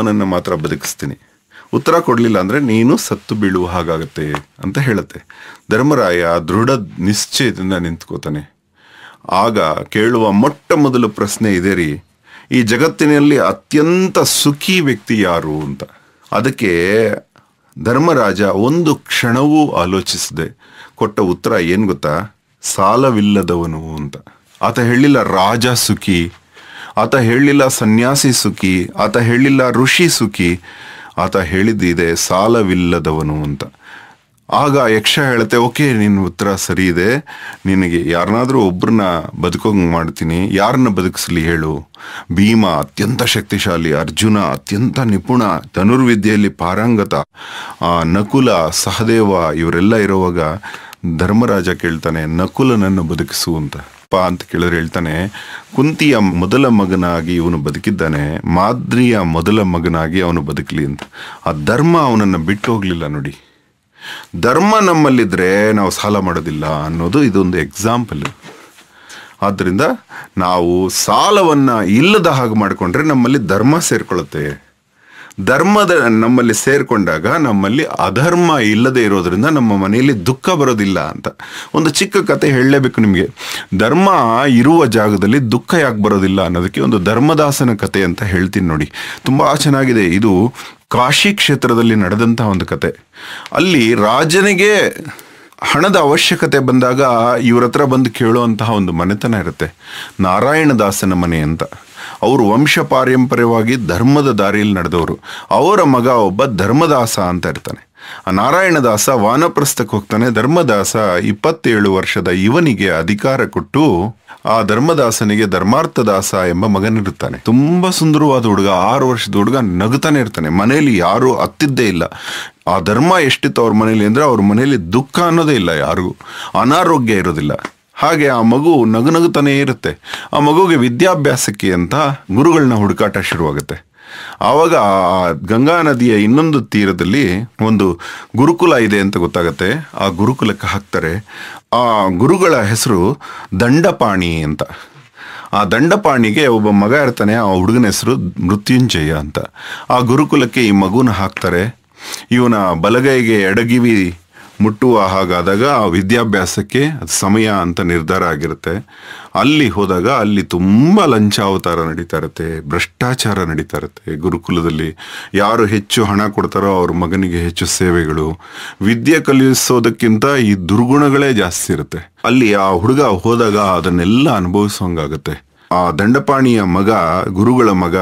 ಅವನನ್ನು ಮಾತ್ರ ಬದುಕಿಸ್ತೀನಿ ಉತ್ತರ ಕೊಡಲಿಲ್ಲ ಅಂದರೆ ನೀನು ಸತ್ತು ಬೀಳುವ ಹಾಗಾಗತ್ತೆ ಅಂತ ಹೇಳುತ್ತೆ ಧರ್ಮರಾಯ ದೃಢ ನಿಶ್ಚಯದಿಂದ ನಿಂತ್ಕೋತಾನೆ ಆಗ ಕೇಳುವ ಮೊಟ್ಟ ಮೊದಲು ಪ್ರಶ್ನೆ ಇದೆ ರೀ ಈ ಜಗತ್ತಿನಲ್ಲಿ ಅತ್ಯಂತ ಸುಖಿ ವ್ಯಕ್ತಿ ಯಾರು ಅಂತ ಅದಕ್ಕೆ ಧರ್ಮರಾಜ ಒಂದು ಕ್ಷಣವೂ ಆಲೋಚಿಸಿದೆ ಕೊಟ್ಟ ಉತ್ತರ ಏನು ಗೊತ್ತಾ ಸಾಲವಿಲ್ಲದವನು ಅಂತ ಆತ ಹೇಳಿಲ್ಲ ರಾಜ ಸುಖಿ ಆತ ಹೇಳಿಲ್ಲ ಸನ್ಯಾಸಿ ಸುಖಿ ಆತ ಹೇಳಿಲ್ಲ ಋಷಿ ಸುಖಿ ಆತ ಹೇಳಿದ್ದಿದೆ ಸಾಲವಿಲ್ಲದವನು ಅಂತ ಆಗ ಯಕ್ಷ ಹೇಳುತ್ತೆ ಓಕೆ ನಿನ್ನ ಉತ್ತರ ಸರಿ ಇದೆ ನಿನಗೆ ಯಾರನ್ನಾದರೂ ಒಬ್ಬರನ್ನ ಬದುಕೋಂಗೆ ಮಾಡ್ತೀನಿ ಯಾರನ್ನ ಬದುಕಿಸ್ಲಿ ಹೇಳು ಭೀಮ ಅತ್ಯಂತ ಶಕ್ತಿಶಾಲಿ ಅರ್ಜುನ ಅತ್ಯಂತ ನಿಪುಣ ಧನುರ್ವಿದ್ಯೆಯಲ್ಲಿ ಪಾರಂಗತ ನಕುಲ ಸಹದೇವ ಇವರೆಲ್ಲ ಇರುವಾಗ ಧರ್ಮರಾಜ ಕೇಳ್ತಾನೆ ನಕುಲನನ್ನು ಬದುಕಿಸು ಅಂತ ಅಪ್ಪ ಅಂತ ಕೇಳಿದ್ರೆ ಹೇಳ್ತಾನೆ ಕುಂತಿಯ ಮೊದಲ ಮಗನಾಗಿ ಇವನು ಬದುಕಿದ್ದಾನೆ ಮಾದ್ರಿಯ ಮೊದಲ ಮಗನಾಗಿ ಅವನು ಬದುಕಲಿ ಅಂತ ಆ ಧರ್ಮ ಅವನನ್ನು ಬಿಟ್ಟು ಹೋಗಲಿಲ್ಲ ನೋಡಿ ಧರ್ಮ ನಮ್ಮಲ್ಲಿದ್ದರೆ ನಾವು ಸಾಲ ಮಾಡೋದಿಲ್ಲ ಅನ್ನೋದು ಇದೊಂದು ಎಕ್ಸಾಂಪಲ್ ಆದ್ದರಿಂದ ನಾವು ಸಾಲವನ್ನು ಇಲ್ಲದ ಹಾಗೆ ಮಾಡಿಕೊಂಡ್ರೆ ನಮ್ಮಲ್ಲಿ ಧರ್ಮ ಸೇರಿಕೊಳ್ಳುತ್ತೆ ಧರ್ಮದ ನಮ್ಮಲ್ಲಿ ಸೇರಿಕೊಂಡಾಗ ನಮ್ಮಲ್ಲಿ ಅಧರ್ಮ ಇಲ್ಲದೆ ಇರೋದ್ರಿಂದ ನಮ್ಮ ಮನೆಯಲ್ಲಿ ದುಃಖ ಬರೋದಿಲ್ಲ ಅಂತ ಒಂದು ಚಿಕ್ಕ ಕತೆ ಹೇಳಲೇಬೇಕು ನಿಮಗೆ ಧರ್ಮ ಇರುವ ಜಾಗದಲ್ಲಿ ದುಃಖ ಯಾಕೆ ಬರೋದಿಲ್ಲ ಅನ್ನೋದಕ್ಕೆ ಒಂದು ಧರ್ಮದಾಸನ ಕತೆ ಅಂತ ಹೇಳ್ತೀನಿ ನೋಡಿ ತುಂಬ ಚೆನ್ನಾಗಿದೆ ಇದು ಕಾಶಿ ಕ್ಷೇತ್ರದಲ್ಲಿ ನಡೆದಂತಹ ಒಂದು ಕತೆ ಅಲ್ಲಿ ರಾಜನಿಗೆ ಹಣದ ಅವಶ್ಯಕತೆ ಬಂದಾಗ ಇವರತ್ರ ಬಂದು ಕೇಳುವಂತಹ ಒಂದು ಮನೆತನ ಇರುತ್ತೆ ನಾರಾಯಣದಾಸನ ಮನೆ ಅಂತ ಅವರು ವಂಶ ಪಾರಂಪರ್ಯವಾಗಿ ಧರ್ಮದ ದಾರಿಯಲ್ಲಿ ನಡೆದವರು ಅವರ ಮಗ ಒಬ್ಬ ಧರ್ಮದಾಸ ಅಂತ ಇರ್ತಾನೆ ನಾರಾಯಣದಾಸ ವಾನಪ್ರಸ್ಥಕ್ಕೆ ಹೋಗ್ತಾನೆ ಧರ್ಮದಾಸ ಇಪ್ಪತ್ತೇಳು ವರ್ಷದ ಇವನಿಗೆ ಅಧಿಕಾರ ಕೊಟ್ಟು ಆ ಧರ್ಮದಾಸನಿಗೆ ಧರ್ಮಾರ್ಥದಾಸ ಎಂಬ ಮಗನಿರುತ್ತಾನೆ ತುಂಬಾ ಸುಂದರವಾದ ಹುಡುಗ ಆರು ವರ್ಷದ ಹುಡುಗ ನಗುತ್ತಾನೆ ಇರ್ತಾನೆ ಮನೆಯಲ್ಲಿ ಯಾರೂ ಅತ್ತಿದ್ದೇ ಇಲ್ಲ ಆ ಧರ್ಮ ಎಷ್ಟಿತ್ತು ಅವ್ರ ಮನೇಲಿ ಅಂದರೆ ಅವ್ರ ಮನೇಲಿ ದುಃಖ ಅನ್ನೋದೇ ಇಲ್ಲ ಯಾರಿಗೂ ಅನಾರೋಗ್ಯ ಇರೋದಿಲ್ಲ ಹಾಗೆ ಆ ಮಗು ನಗು ನಗುತ್ತಾನೇ ಇರುತ್ತೆ ಆ ಮಗುಗೆ ವಿದ್ಯಾಭ್ಯಾಸಕ್ಕೆ ಅಂತ ಗುರುಗಳನ್ನ ಹುಡುಕಾಟ ಶುರುವಾಗುತ್ತೆ ಆವಾಗ ಆ ಗಂಗಾ ನದಿಯ ಇನ್ನೊಂದು ತೀರದಲ್ಲಿ ಒಂದು ಗುರುಕುಲ ಇದೆ ಅಂತ ಗೊತ್ತಾಗುತ್ತೆ ಆ ಗುರುಕುಲಕ್ಕೆ ಹಾಕ್ತಾರೆ ಆ ಗುರುಗಳ ಹೆಸರು ದಂಡಪಾಣಿ ಅಂತ ಆ ದಂಡಪಾಣಿಗೆ ಒಬ್ಬ ಮಗ ಇರ್ತಾನೆ ಆ ಹುಡುಗನ ಹೆಸರು ಮೃತ್ಯುಂಜಯ ಅಂತ ಆ ಗುರುಕುಲಕ್ಕೆ ಈ ಮಗುನ ಹಾಕ್ತಾರೆ ಇವನ ಬಲಗೈಗೆ ಎಡಗಿವಿ ಮುಟ್ಟುವ ಹಾಗಾದಾಗ ಆ ವಿದ್ಯಾಭ್ಯಾಸಕ್ಕೆ ಅದು ಸಮಯ ಅಂತ ನಿರ್ಧಾರ ಆಗಿರುತ್ತೆ ಅಲ್ಲಿ ಹೋದಾಗ ಅಲ್ಲಿ ತುಂಬ ಲಂಚಾವತಾರ ನಡೀತಾ ಇರುತ್ತೆ ಭ್ರಷ್ಟಾಚಾರ ನಡೀತಾ ಇರುತ್ತೆ ಗುರುಕುಲದಲ್ಲಿ ಯಾರು ಹೆಚ್ಚು ಹಣ ಕೊಡ್ತಾರೋ ಅವ್ರ ಮಗನಿಗೆ ಹೆಚ್ಚು ಸೇವೆಗಳು ವಿದ್ಯೆ ಕಲಿಸೋದಕ್ಕಿಂತ ಈ ದುರ್ಗುಣಗಳೇ ಜಾಸ್ತಿ ಇರುತ್ತೆ ಅಲ್ಲಿ ಆ ಹುಡುಗ ಹೋದಾಗ ಅದನ್ನೆಲ್ಲ ಅನುಭವಿಸೋಂಗಾಗುತ್ತೆ ಆ ದಂಡಪಾಣಿಯ ಮಗ ಗುರುಗಳ ಮಗ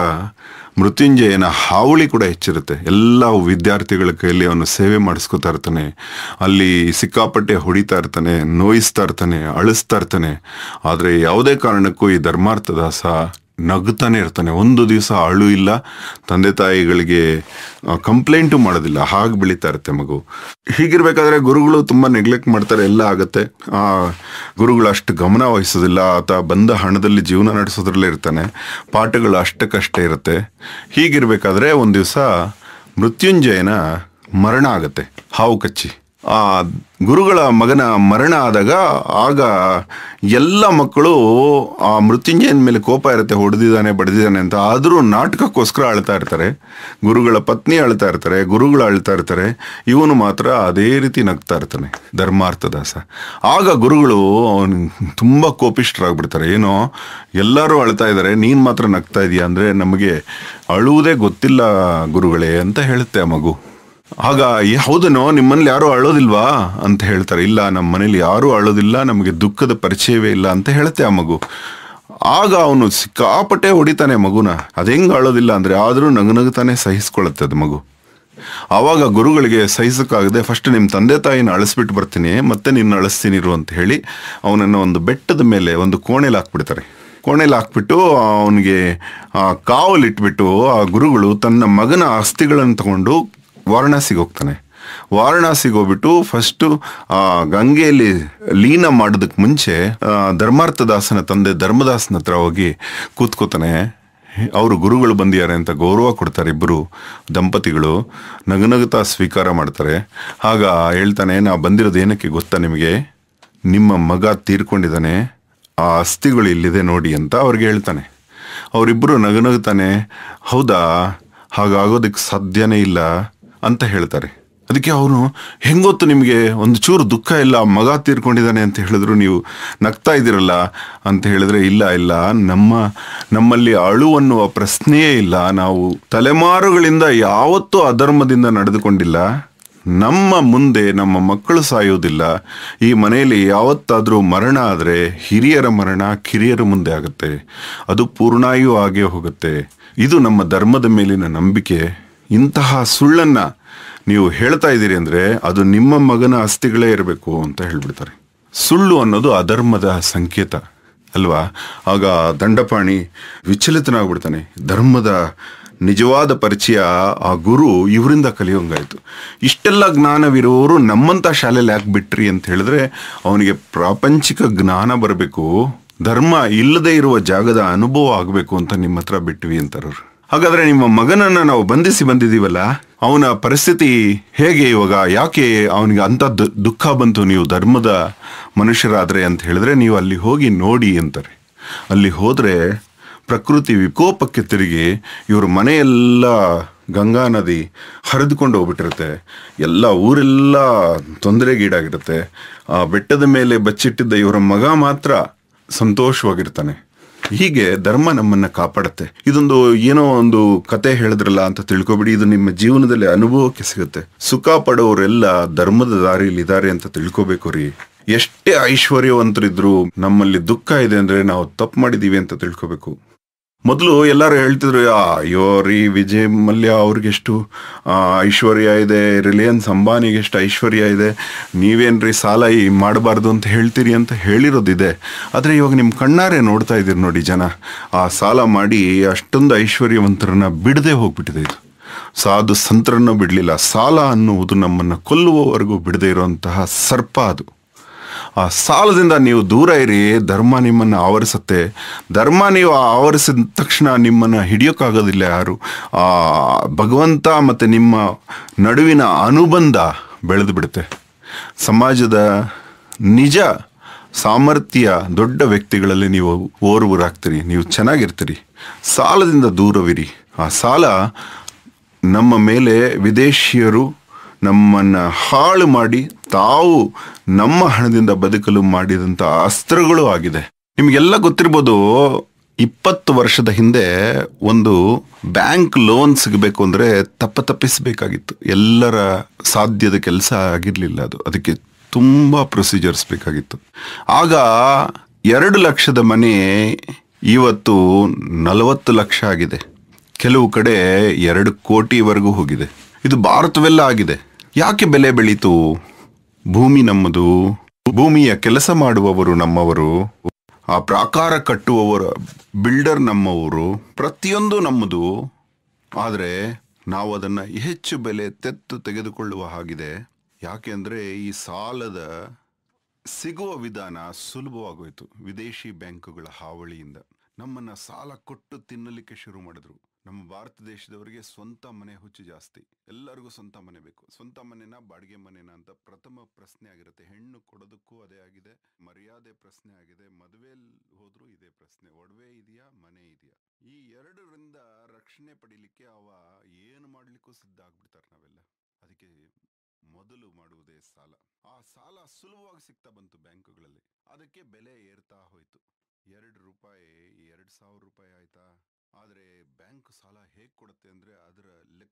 ಮೃತ್ಯುಂಜಯನ ಹಾವಳಿ ಕೂಡ ಹೆಚ್ಚಿರುತ್ತೆ ಎಲ್ಲ ವಿದ್ಯಾರ್ಥಿಗಳ ಕೈಯಲ್ಲಿ ಅವನು ಸೇವೆ ಮಾಡಿಸ್ಕೊತಾ ಇರ್ತಾನೆ ಅಲ್ಲಿ ಸಿಕ್ಕಾಪಟ್ಟೆ ಹೊಡಿತಾ ಇರ್ತಾನೆ ನೋಯಿಸ್ತಾ ಇರ್ತಾನೆ ಅಳಿಸ್ತಾ ಇರ್ತಾನೆ ಆದರೆ ಯಾವುದೇ ಕಾರಣಕ್ಕೂ ಈ ಧರ್ಮಾರ್ಥದಾಸ ನಗ್ತಾನೆ ಇರ್ತಾನೆ ಒಂದು ದಿವಸ ಅಳು ಇಲ್ಲ ತಂದೆ ತಾಯಿಗಳಿಗೆ ಕಂಪ್ಲೇಂಟು ಮಾಡೋದಿಲ್ಲ ಹಾಗೆ ಬೆಳೀತಾ ಇರುತ್ತೆ ಮಗು ಹೀಗಿರ್ಬೇಕಾದ್ರೆ ಗುರುಗಳು ತುಂಬ ನೆಗ್ಲೆಕ್ಟ್ ಮಾಡ್ತಾರೆ ಎಲ್ಲ ಆಗುತ್ತೆ ಗುರುಗಳು ಅಷ್ಟು ಗಮನ ವಹಿಸೋದಿಲ್ಲ ಆತ ಬಂದ ಹಣದಲ್ಲಿ ಜೀವನ ನಡೆಸೋದ್ರಲ್ಲೇ ಇರ್ತಾನೆ ಪಾಠಗಳು ಅಷ್ಟಕ್ಕಷ್ಟೇ ಇರುತ್ತೆ ಹೀಗಿರ್ಬೇಕಾದ್ರೆ ಒಂದು ದಿವಸ ಮೃತ್ಯುಂಜಯನ ಮರಣ ಆಗುತ್ತೆ ಹಾವು ಕಚ್ಚಿ ಆ ಗುರುಗಳ ಮಗನ ಮರಣ ಆದಾಗ ಆಗ ಎಲ್ಲ ಮಕ್ಕಳು ಆ ಮೃತ್ಯುಂಜಯನ ಮೇಲೆ ಕೋಪ ಇರುತ್ತೆ ಹೊಡೆದಿದ್ದಾನೆ ಬಡ್ದಿದ್ದಾನೆ ಅಂತ ಆದರೂ ನಾಟಕಕ್ಕೋಸ್ಕರ ಅಳ್ತಾ ಇರ್ತಾರೆ ಗುರುಗಳ ಪತ್ನಿ ಅಳ್ತಾ ಇರ್ತಾರೆ ಗುರುಗಳು ಅಳ್ತಾ ಇರ್ತಾರೆ ಇವನು ಮಾತ್ರ ಅದೇ ರೀತಿ ನಗ್ತಾ ಇರ್ತಾನೆ ಧರ್ಮಾರ್ಥದಾಸ ಆಗ ಗುರುಗಳು ಅವನು ತುಂಬ ಕೋಪಿಷ್ಟರಾಗ್ಬಿಡ್ತಾರೆ ಏನೋ ಎಲ್ಲರೂ ಅಳ್ತಾ ಇದ್ದಾರೆ ನೀನು ಮಾತ್ರ ನಗ್ತಾ ಇದೆಯಾ ಅಂದರೆ ನಮಗೆ ಅಳುವುದೇ ಗೊತ್ತಿಲ್ಲ ಗುರುಗಳೇ ಅಂತ ಹೇಳುತ್ತೆ ಆ ಮಗು ಆಗ ಹೌದನೋ ನಿಮ್ಮನೇಲಿ ಯಾರೂ ಅಳೋದಿಲ್ವಾ ಅಂತ ಹೇಳ್ತಾರೆ ಇಲ್ಲ ನಮ್ಮ ಮನೇಲಿ ಯಾರೂ ಅಳೋದಿಲ್ಲ ನಮಗೆ ದುಃಖದ ಪರಿಚಯವೇ ಇಲ್ಲ ಅಂತ ಹೇಳುತ್ತೆ ಆ ಮಗು ಆಗ ಅವನು ಸಿಕ್ಕಾಪಟ್ಟೆ ಹೊಡಿತಾನೆ ಮಗುನ ಹೆಂಗೆ ಅಳೋದಿಲ್ಲ ಅಂದರೆ ಆದರೂ ನಗುತಾನೆ ಸಹಿಸ್ಕೊಳ್ಳುತ್ತೆ ಅದು ಮಗು ಆವಾಗ ಗುರುಗಳಿಗೆ ಸಹಿಸೋಕ್ಕಾಗದೆ ಫಸ್ಟ್ ನಿಮ್ಮ ತಂದೆ ತಾಯಿನ ಅಳಿಸ್ಬಿಟ್ಟು ಬರ್ತೀನಿ ಮತ್ತೆ ನಿನ್ನ ಅಳಿಸ್ತೀನಿರು ಅಂತ ಹೇಳಿ ಅವನನ್ನು ಒಂದು ಬೆಟ್ಟದ ಮೇಲೆ ಒಂದು ಕೋಣೆಲಿ ಹಾಕ್ಬಿಡ್ತಾರೆ ಕೋಣೆಲಿ ಹಾಕ್ಬಿಟ್ಟು ಅವನಿಗೆ ಕಾವಲಿಟ್ಬಿಟ್ಟು ಆ ಗುರುಗಳು ತನ್ನ ಮಗನ ಆಸ್ತಿಗಳನ್ನು ತಗೊಂಡು ವಾರಣಾಸಿಗೆ ಹೋಗ್ತಾನೆ ವಾರಣಾಸಿಗೆ ಹೋಗ್ಬಿಟ್ಟು ಫಸ್ಟು ಆ ಗಂಗೆಯಲ್ಲಿ ಲೀನ ಮಾಡೋದಕ್ಕೆ ಮುಂಚೆ ಧರ್ಮಾರ್ಥದಾಸನ ತಂದೆ ಧರ್ಮದಾಸನ ಹತ್ರ ಹೋಗಿ ಕೂತ್ಕೋತಾನೆ ಅವರು ಗುರುಗಳು ಬಂದಿದ್ದಾರೆ ಅಂತ ಗೌರವ ಕೊಡ್ತಾರೆ ಇಬ್ಬರು ದಂಪತಿಗಳು ನಗನಗುತ್ತಾ ಸ್ವೀಕಾರ ಮಾಡ್ತಾರೆ ಆಗ ಹೇಳ್ತಾನೆ ನಾ ಬಂದಿರೋದು ಏನಕ್ಕೆ ಗೊತ್ತಾ ನಿಮಗೆ ನಿಮ್ಮ ಮಗ ತೀರ್ಕೊಂಡಿದ್ದಾನೆ ಆ ಅಸ್ಥಿಗಳು ಇಲ್ಲಿದೆ ನೋಡಿ ಅಂತ ಅವ್ರಿಗೆ ಹೇಳ್ತಾನೆ ಅವರಿಬ್ಬರು ನಗನಗುತ್ತಾನೆ ಹೌದಾ ಹಾಗಾಗೋದಕ್ಕೆ ಸಾಧ್ಯನೇ ಇಲ್ಲ ಅಂತ ಹೇಳ್ತಾರೆ ಅದಕ್ಕೆ ಅವನು ಹೆಂಗೊತ್ತು ನಿಮಗೆ ಒಂದು ಚೂರು ದುಃಖ ಇಲ್ಲ ಮಗ ತೀರ್ಕೊಂಡಿದ್ದಾನೆ ಅಂತ ಹೇಳಿದ್ರು ನೀವು ನಗ್ತಾ ಇದ್ದೀರಲ್ಲ ಅಂತ ಹೇಳಿದ್ರೆ ಇಲ್ಲ ಇಲ್ಲ ನಮ್ಮ ನಮ್ಮಲ್ಲಿ ಅಳು ಅನ್ನುವ ಪ್ರಶ್ನೆಯೇ ಇಲ್ಲ ನಾವು ತಲೆಮಾರುಗಳಿಂದ ಯಾವತ್ತೂ ಅಧರ್ಮದಿಂದ ನಡೆದುಕೊಂಡಿಲ್ಲ ನಮ್ಮ ಮುಂದೆ ನಮ್ಮ ಮಕ್ಕಳು ಸಾಯೋದಿಲ್ಲ ಈ ಮನೆಯಲ್ಲಿ ಯಾವತ್ತಾದರೂ ಮರಣ ಆದರೆ ಹಿರಿಯರ ಮರಣ ಕಿರಿಯರ ಮುಂದೆ ಆಗುತ್ತೆ ಅದು ಪೂರ್ಣಾಯು ಆಗೇ ಹೋಗುತ್ತೆ ಇದು ನಮ್ಮ ಧರ್ಮದ ಮೇಲಿನ ನಂಬಿಕೆ ಇಂತಹ ಸುಳ್ಳನ್ನು ನೀವು ಹೇಳ್ತಾ ಇದ್ದೀರಿ ಅಂದರೆ ಅದು ನಿಮ್ಮ ಮಗನ ಅಸ್ಥಿಗಳೇ ಇರಬೇಕು ಅಂತ ಹೇಳಿಬಿಡ್ತಾರೆ ಸುಳ್ಳು ಅನ್ನೋದು ಅಧರ್ಮದ ಸಂಕೇತ ಅಲ್ವಾ ಆಗ ದಂಡಪಾಣಿ ವಿಚಲಿತನಾಗ್ಬಿಡ್ತಾನೆ ಧರ್ಮದ ನಿಜವಾದ ಪರಿಚಯ ಆ ಗುರು ಇವರಿಂದ ಕಲಿಯೋಂಗಾಯಿತು ಇಷ್ಟೆಲ್ಲ ಜ್ಞಾನವಿರೋರು ನಮ್ಮಂಥ ಶಾಲೆಯಲ್ಲಿ ಯಾಕೆ ಬಿಟ್ರಿ ಅಂತ ಹೇಳಿದ್ರೆ ಅವನಿಗೆ ಪ್ರಾಪಂಚಿಕ ಜ್ಞಾನ ಬರಬೇಕು ಧರ್ಮ ಇಲ್ಲದೆ ಇರುವ ಜಾಗದ ಅನುಭವ ಆಗಬೇಕು ಅಂತ ನಿಮ್ಮ ಹತ್ರ ಬಿಟ್ವಿ ಅಂತಾರವ್ರು ಹಾಗಾದ್ರೆ ನಿಮ್ಮ ಮಗನನ್ನ ನಾವು ಬಂಧಿಸಿ ಬಂದಿದ್ದೀವಲ್ಲ ಅವನ ಪರಿಸ್ಥಿತಿ ಹೇಗೆ ಇವಾಗ ಯಾಕೆ ಅವನಿಗೆ ಅಂತ ದುಃಖ ಬಂತು ನೀವು ಧರ್ಮದ ಮನುಷ್ಯರಾದರೆ ಅಂತ ಹೇಳಿದ್ರೆ ನೀವು ಅಲ್ಲಿ ಹೋಗಿ ನೋಡಿ ಅಂತಾರೆ ಅಲ್ಲಿ ಹೋದರೆ ಪ್ರಕೃತಿ ವಿಕೋಪಕ್ಕೆ ತಿರುಗಿ ಇವ್ರ ಮನೆಯೆಲ್ಲ ಗಂಗಾ ನದಿ ಹರಿದುಕೊಂಡು ಹೋಗ್ಬಿಟ್ಟಿರುತ್ತೆ ಎಲ್ಲ ಊರೆಲ್ಲ ತೊಂದರೆಗೀಡಾಗಿರುತ್ತೆ ಆ ಬೆಟ್ಟದ ಮೇಲೆ ಬಚ್ಚಿಟ್ಟಿದ್ದ ಇವರ ಮಗ ಮಾತ್ರ ಸಂತೋಷವಾಗಿರ್ತಾನೆ ಹೀಗೆ ಧರ್ಮ ನಮ್ಮನ್ನ ಕಾಪಾಡುತ್ತೆ ಇದೊಂದು ಏನೋ ಒಂದು ಕತೆ ಹೇಳಿದ್ರಲ್ಲ ಅಂತ ತಿಳ್ಕೊಬಿಡಿ ಇದು ನಿಮ್ಮ ಜೀವನದಲ್ಲಿ ಅನುಭವಕ್ಕೆ ಸಿಗುತ್ತೆ ಸುಖ ಪಡೋರೆಲ್ಲ ಧರ್ಮದ ದಾರಿಯಲ್ಲಿ ಇದ್ದಾರೆ ಅಂತ ತಿಳ್ಕೊಬೇಕು ರೀ ಎಷ್ಟೇ ಐಶ್ವರ್ಯವಂತರಿದ್ರು ನಮ್ಮಲ್ಲಿ ದುಃಖ ಇದೆ ಅಂದ್ರೆ ನಾವು ತಪ್ಪು ಮಾಡಿದೀವಿ ಅಂತ ತಿಳ್ಕೊಬೇಕು ಮೊದಲು ಎಲ್ಲರೂ ಹೇಳ್ತಿದ್ರು ಅಯ್ಯೋ ರೀ ವಿಜಯ್ ಮಲ್ಯ ಅವ್ರಿಗೆಷ್ಟು ಐಶ್ವರ್ಯ ಇದೆ ರಿಲಯನ್ಸ್ ಅಂಬಾನಿಗೆ ಎಷ್ಟು ಐಶ್ವರ್ಯ ಇದೆ ರೀ ಸಾಲ ಈ ಮಾಡಬಾರ್ದು ಅಂತ ಹೇಳ್ತೀರಿ ಅಂತ ಹೇಳಿರೋದಿದೆ ಆದರೆ ಇವಾಗ ನಿಮ್ಮ ಕಣ್ಣಾರೆ ನೋಡ್ತಾ ಇದ್ದೀರಿ ನೋಡಿ ಜನ ಆ ಸಾಲ ಮಾಡಿ ಅಷ್ಟೊಂದು ಐಶ್ವರ್ಯವಂತರನ್ನ ಬಿಡದೆ ಹೋಗ್ಬಿಟ್ಟಿದೆ ಇದು ಸಾಧು ಸಂತರನ್ನು ಬಿಡಲಿಲ್ಲ ಸಾಲ ಅನ್ನುವುದು ನಮ್ಮನ್ನು ಕೊಲ್ಲುವವರೆಗೂ ಬಿಡದೆ ಇರುವಂತಹ ಸರ್ಪ ಅದು ಆ ಸಾಲದಿಂದ ನೀವು ದೂರ ಇರಿ ಧರ್ಮ ನಿಮ್ಮನ್ನು ಆವರಿಸುತ್ತೆ ಧರ್ಮ ನೀವು ಆವರಿಸಿದ ತಕ್ಷಣ ನಿಮ್ಮನ್ನು ಹಿಡಿಯೋಕ್ಕಾಗೋದಿಲ್ಲ ಯಾರು ಆ ಭಗವಂತ ಮತ್ತು ನಿಮ್ಮ ನಡುವಿನ ಅನುಬಂಧ ಬೆಳೆದು ಬಿಡುತ್ತೆ ಸಮಾಜದ ನಿಜ ಸಾಮರ್ಥ್ಯ ದೊಡ್ಡ ವ್ಯಕ್ತಿಗಳಲ್ಲಿ ನೀವು ಓರ್ವರಾಗ್ತೀರಿ ನೀವು ಚೆನ್ನಾಗಿರ್ತೀರಿ ಸಾಲದಿಂದ ದೂರವಿರಿ ಆ ಸಾಲ ನಮ್ಮ ಮೇಲೆ ವಿದೇಶಿಯರು ನಮ್ಮನ್ನು ಹಾಳು ಮಾಡಿ ತಾವು ನಮ್ಮ ಹಣದಿಂದ ಬದುಕಲು ಮಾಡಿದಂಥ ಅಸ್ತ್ರಗಳು ಆಗಿದೆ ನಿಮಗೆಲ್ಲ ಗೊತ್ತಿರ್ಬೋದು ಇಪ್ಪತ್ತು ವರ್ಷದ ಹಿಂದೆ ಒಂದು ಬ್ಯಾಂಕ್ ಲೋನ್ ಸಿಗಬೇಕು ಅಂದರೆ ತಪ್ಪ ತಪ್ಪಿಸಬೇಕಾಗಿತ್ತು ಎಲ್ಲರ ಸಾಧ್ಯದ ಕೆಲಸ ಆಗಿರಲಿಲ್ಲ ಅದು ಅದಕ್ಕೆ ತುಂಬ ಪ್ರೊಸೀಜರ್ಸ್ ಬೇಕಾಗಿತ್ತು ಆಗ ಎರಡು ಲಕ್ಷದ ಮನೆ ಇವತ್ತು ನಲವತ್ತು ಲಕ್ಷ ಆಗಿದೆ ಕೆಲವು ಕಡೆ ಎರಡು ಕೋಟಿವರೆಗೂ ಹೋಗಿದೆ ಇದು ಭಾರತವೆಲ್ಲ ಆಗಿದೆ ಯಾಕೆ ಬೆಲೆ ಬೆಳೀತು ಭೂಮಿ ನಮ್ಮದು ಭೂಮಿಯ ಕೆಲಸ ಮಾಡುವವರು ನಮ್ಮವರು ಆ ಪ್ರಾಕಾರ ಕಟ್ಟುವವರ ಬಿಲ್ಡರ್ ನಮ್ಮವರು ಪ್ರತಿಯೊಂದು ನಮ್ಮದು ಆದರೆ ನಾವು ಅದನ್ನು ಹೆಚ್ಚು ಬೆಲೆ ತೆತ್ತು ತೆಗೆದುಕೊಳ್ಳುವ ಹಾಗಿದೆ ಯಾಕೆಂದರೆ ಈ ಸಾಲದ ಸಿಗುವ ವಿಧಾನ ಸುಲಭವಾಗೋಯಿತು ವಿದೇಶಿ ಬ್ಯಾಂಕುಗಳ ಹಾವಳಿಯಿಂದ ನಮ್ಮನ್ನು ಸಾಲ ಕೊಟ್ಟು ತಿನ್ನಲಿಕ್ಕೆ ಶುರು ಮಾಡಿದ್ರು ನಮ್ಮ ಭಾರತ ದೇಶದವರಿಗೆ ಸ್ವಂತ ಮನೆ ಹುಚ್ಚು ಜಾಸ್ತಿ ಎಲ್ಲರಿಗೂ ಸ್ವಂತ ಮನೆ ಬೇಕು ಸ್ವಂತ ಮನೆನ ಬಾಡಿಗೆ ಮನೆನ ಅಂತ ಪ್ರಥಮ ಪ್ರಶ್ನೆ ಆಗಿರುತ್ತೆ ಹೆಣ್ಣು ಕೊಡೋದಕ್ಕೂ ಅದೇ ಆಗಿದೆ ಮರ್ಯಾದೆ ಪ್ರಶ್ನೆ ಆಗಿದೆ ಮದುವೆಯಲ್ಲಿ ಹೋದ್ರೂ ಇದೇ ಪ್ರಶ್ನೆ ಒಡವೆ ಇದೆಯಾ ಮನೆ ಇದೆಯಾ ಈ ಎರಡರಿಂದ ರಕ್ಷಣೆ ಪಡೀಲಿಕ್ಕೆ ಅವ ಏನು ಮಾಡ್ಲಿಕ್ಕೂ ಸಿದ್ಧ ಆಗ್ಬಿಡ್ತಾರೆ ನಾವೆಲ್ಲ ಅದಕ್ಕೆ ಮೊದಲು ಮಾಡುವುದೇ ಸಾಲ ಆ ಸಾಲ ಸುಲಭವಾಗಿ ಸಿಗ್ತಾ ಬಂತು ಬ್ಯಾಂಕುಗಳಲ್ಲಿ ಅದಕ್ಕೆ ಬೆಲೆ ಏರ್ತಾ ಹೋಯ್ತು ಎರಡು ರೂಪಾಯಿ ಎರಡು ಸಾವಿರ ರೂಪಾಯಿ ಆಯ್ತಾ ಆದರೆ ಬ್ಯಾಂಕ್ ಸಾಲ ಹೇಗೆ ಕೊಡುತ್ತೆ ಅಂದರೆ ಅದರ ಲೆಕ್ಕ